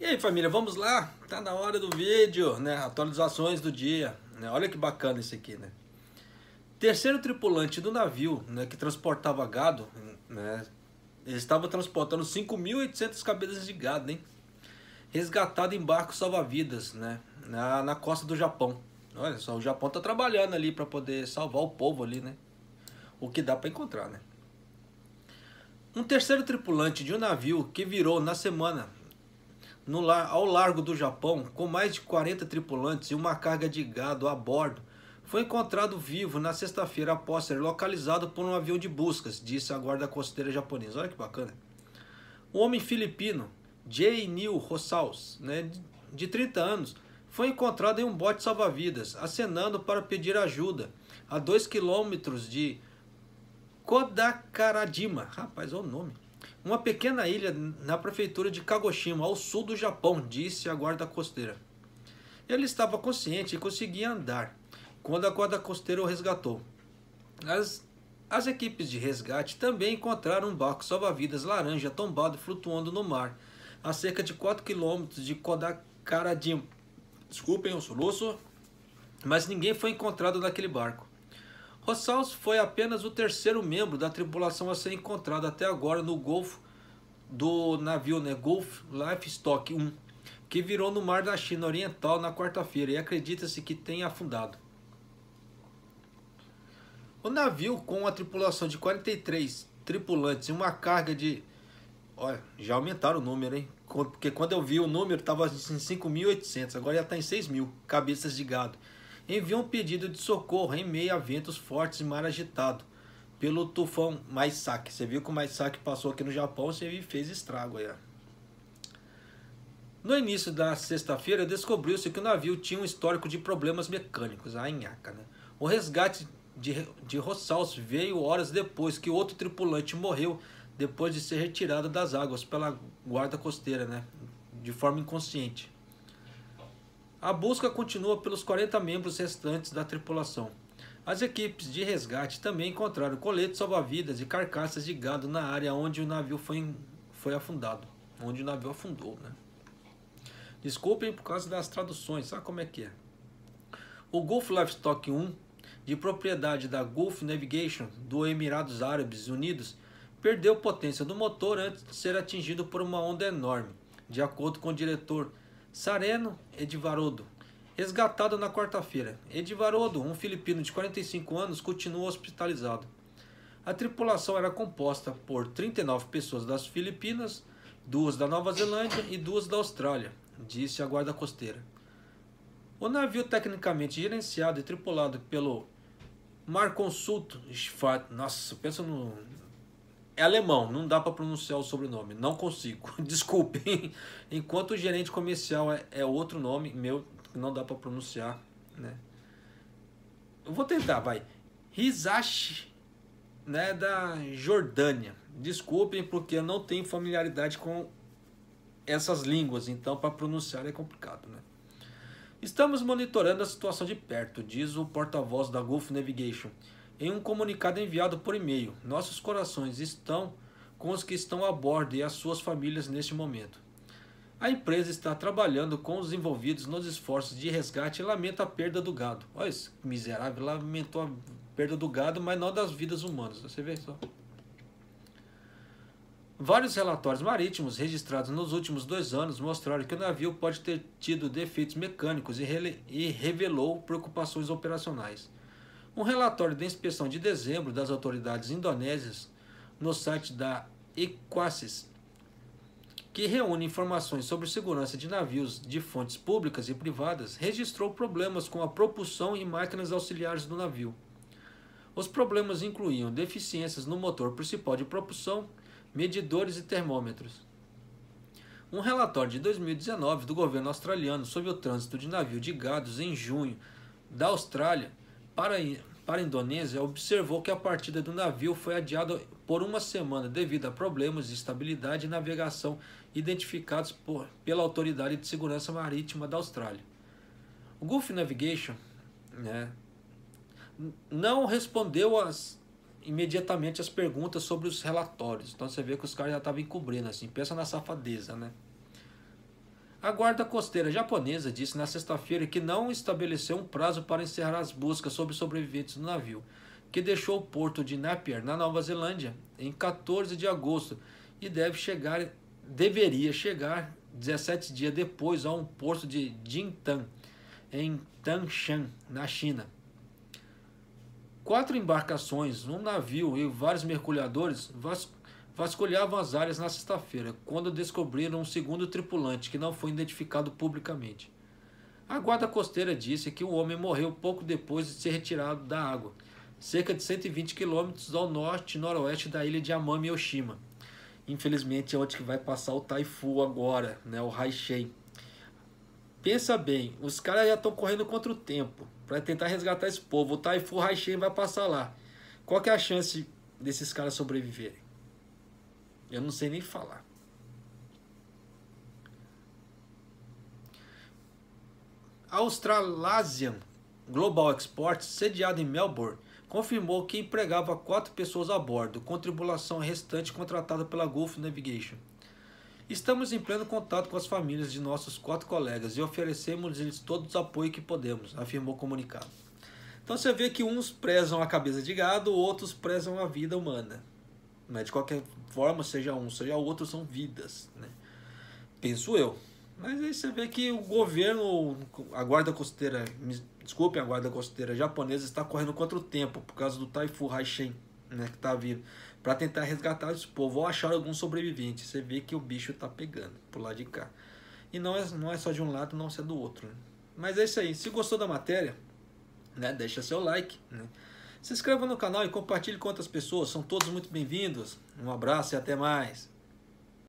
E aí família, vamos lá? Tá na hora do vídeo, né? Atualizações do dia. Né? Olha que bacana isso aqui, né? Terceiro tripulante do navio né, que transportava gado, né? Ele estava transportando 5.800 cabeças de gado, hein? Resgatado em barco salva-vidas, né? Na, na costa do Japão. Olha só, o Japão tá trabalhando ali para poder salvar o povo ali, né? O que dá para encontrar, né? Um terceiro tripulante de um navio que virou na semana no lar, ao largo do Japão, com mais de 40 tripulantes e uma carga de gado a bordo, foi encontrado vivo na sexta-feira após ser localizado por um avião de buscas, disse a guarda costeira japonesa. Olha que bacana. O homem filipino, J. Neil Rosales, né, de 30 anos, foi encontrado em um bote salva-vidas, acenando para pedir ajuda, a 2 quilômetros de Kodakaradima. Rapaz, olha o nome uma pequena ilha na prefeitura de Kagoshima, ao sul do Japão, disse a guarda costeira. Ele estava consciente e conseguia andar quando a guarda costeira o resgatou. As, as equipes de resgate também encontraram um barco salva-vidas laranja tombado flutuando no mar, a cerca de 4 quilômetros de Kodakaradima. Desculpem o soluço, mas ninguém foi encontrado naquele barco. Rossaus foi apenas o terceiro membro da tripulação a ser encontrado até agora no Golfo do navio né, Livestock 1, que virou no mar da China Oriental na quarta-feira e acredita-se que tenha afundado. O navio, com a tripulação de 43 tripulantes e uma carga de. Olha, já aumentaram o número, hein? Porque quando eu vi o número, estava em 5.800, agora já está em 6.000 cabeças de gado enviou um pedido de socorro em meio a ventos fortes e mar agitado pelo tufão Maisaki. Você viu que o Maisaki passou aqui no Japão e fez estrago aí. No início da sexta-feira, descobriu-se que o navio tinha um histórico de problemas mecânicos, a Inhaca, né? O resgate de, de Rossaus veio horas depois que outro tripulante morreu depois de ser retirado das águas pela guarda costeira, né? De forma inconsciente. A busca continua pelos 40 membros restantes da tripulação. As equipes de resgate também encontraram coletes salva-vidas e carcaças de gado na área onde o navio foi, foi afundado. Onde o navio afundou, né? Desculpem por causa das traduções, sabe como é que é? O Gulf Livestock 1, de propriedade da Gulf Navigation do Emirados Árabes Unidos, perdeu potência do motor antes de ser atingido por uma onda enorme, de acordo com o diretor Sareno Edivarodo, resgatado na quarta-feira. Edivarodo, um filipino de 45 anos, continua hospitalizado. A tripulação era composta por 39 pessoas das Filipinas, duas da Nova Zelândia e duas da Austrália, disse a guarda costeira. O navio, tecnicamente gerenciado e tripulado pelo Marconsulto Schwartz, nossa, pensa no, é alemão, não dá para pronunciar o sobrenome, não consigo. Desculpem. Enquanto o gerente comercial é, é outro nome meu, não dá para pronunciar, né? Eu vou tentar, vai. Hizashi, né, da Jordânia. Desculpem porque eu não tenho familiaridade com essas línguas, então para pronunciar é complicado, né? Estamos monitorando a situação de perto, diz o porta-voz da Gulf Navigation. Em um comunicado enviado por e-mail, nossos corações estão com os que estão a bordo e as suas famílias neste momento. A empresa está trabalhando com os envolvidos nos esforços de resgate e lamenta a perda do gado. Olha esse miserável, lamentou a perda do gado, mas não das vidas humanas. Você vê só. Vários relatórios marítimos registrados nos últimos dois anos mostraram que o navio pode ter tido defeitos mecânicos e, e revelou preocupações operacionais. Um relatório da inspeção de dezembro das autoridades indonésias no site da Equasis, que reúne informações sobre segurança de navios de fontes públicas e privadas, registrou problemas com a propulsão e máquinas auxiliares do navio. Os problemas incluíam deficiências no motor principal de propulsão, medidores e termômetros. Um relatório de 2019 do governo australiano sobre o trânsito de navio de gados em junho da Austrália para, para a Indonésia observou que a partida do navio foi adiada por uma semana devido a problemas de estabilidade e navegação identificados por, pela Autoridade de Segurança Marítima da Austrália. O Gulf Navigation né, não respondeu as, imediatamente as perguntas sobre os relatórios. Então você vê que os caras já estavam encobrindo, assim, pensa na safadeza, né? A Guarda Costeira japonesa disse na sexta-feira que não estabeleceu um prazo para encerrar as buscas sobre sobreviventes do navio, que deixou o porto de Napier, na Nova Zelândia, em 14 de agosto e deve chegar, deveria chegar 17 dias depois a um porto de Jintan, em Tangshan, na China. Quatro embarcações, um navio e vários mergulhadores vasculharam Vasculhavam as áreas na sexta-feira, quando descobriram um segundo tripulante que não foi identificado publicamente. A guarda costeira disse que o homem morreu pouco depois de ser retirado da água, cerca de 120 quilômetros ao norte e noroeste da ilha de Amami Oshima. Infelizmente é onde que vai passar o Taifu agora, né, o Haishen. Pensa bem, os caras já estão correndo contra o tempo para tentar resgatar esse povo. O Taifu Haishen vai passar lá. Qual que é a chance desses caras sobreviverem? Eu não sei nem falar. Australasian Global Exports, sediado em Melbourne, confirmou que empregava quatro pessoas a bordo, com tripulação restante contratada pela Gulf Navigation. Estamos em pleno contato com as famílias de nossos quatro colegas e oferecemos-lhes todo o apoio que podemos, afirmou o comunicado. Então você vê que uns prezam a cabeça de gado, outros prezam a vida humana. Mas né? de qualquer forma, seja um, seja o outro, são vidas, né? Penso eu. Mas aí você vê que o governo, a guarda costeira, me, desculpem, a guarda costeira japonesa está correndo contra o tempo por causa do Taifu Haishen, né, que está vindo, para tentar resgatar esse povo ou achar algum sobrevivente. Você vê que o bicho está pegando por lá de cá. E não é, não é só de um lado, não é só do outro. Né? Mas é isso aí. Se gostou da matéria, né, deixa seu like, né? Se inscreva no canal e compartilhe com outras pessoas. São todos muito bem-vindos. Um abraço e até mais.